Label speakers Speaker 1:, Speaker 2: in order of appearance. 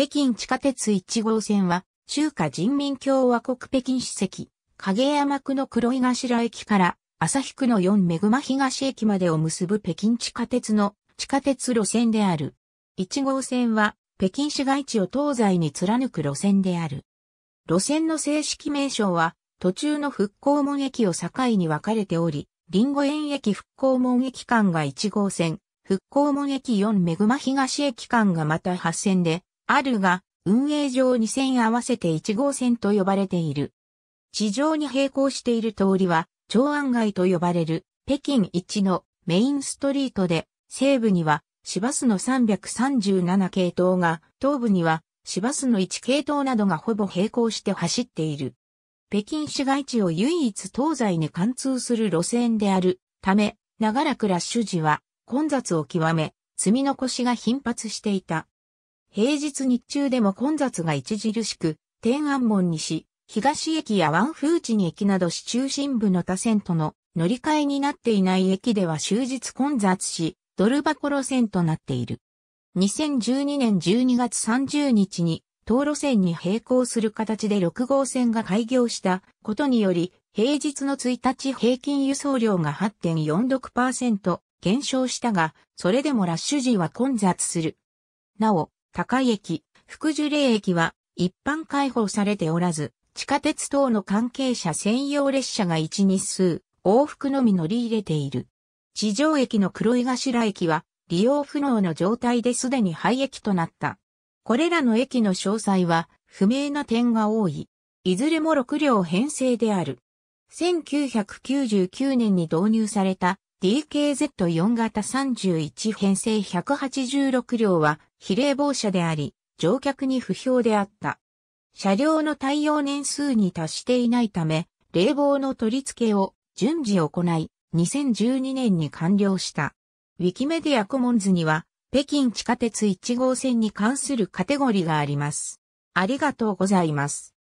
Speaker 1: 北京地下鉄1号線は、中華人民共和国北京市跡、影山区の黒井頭駅から、旭区の4恵馬東駅までを結ぶ北京地下鉄の地下鉄路線である。1号線は、北京市街地を東西に貫く路線である。路線の正式名称は、途中の復興門駅を境に分かれており、リンゴ園駅復興門駅間が1号線、復興門駅4メグマ東駅間がまた8線で、あるが、運営上2線合わせて1号線と呼ばれている。地上に並行している通りは、長安街と呼ばれる北京一のメインストリートで、西部には市バスの337系統が、東部には市バスの1系統などがほぼ並行して走っている。北京市街地を唯一東西に貫通する路線であるため、長らくラッシュ時は混雑を極め、積み残しが頻発していた。平日日中でも混雑が著しく、天安門にし、東駅や湾風地に駅など市中心部の他線との乗り換えになっていない駅では終日混雑し、ドル箱路線となっている。2012年12月30日に、東路線に並行する形で6号線が開業したことにより、平日の1日平均輸送量が8.46%減少したが、それでもラッシュ時は混雑する。なお、高井駅、福樹霊駅は一般開放されておらず、地下鉄等の関係者専用列車が1日数、往復のみ乗り入れている。地上駅の黒井頭駅は利用不能の状態ですでに廃駅となった。これらの駅の詳細は不明な点が多い。いずれも6両編成である。1999年に導入された DKZ4 型31編成186両は比例防車であり、乗客に不評であった。車両の耐用年数に達していないため、冷房の取り付けを順次行い、2012年に完了した。ウィキメディアコモンズには、北京地下鉄1号線に関するカテゴリーがあります。ありがとうございます。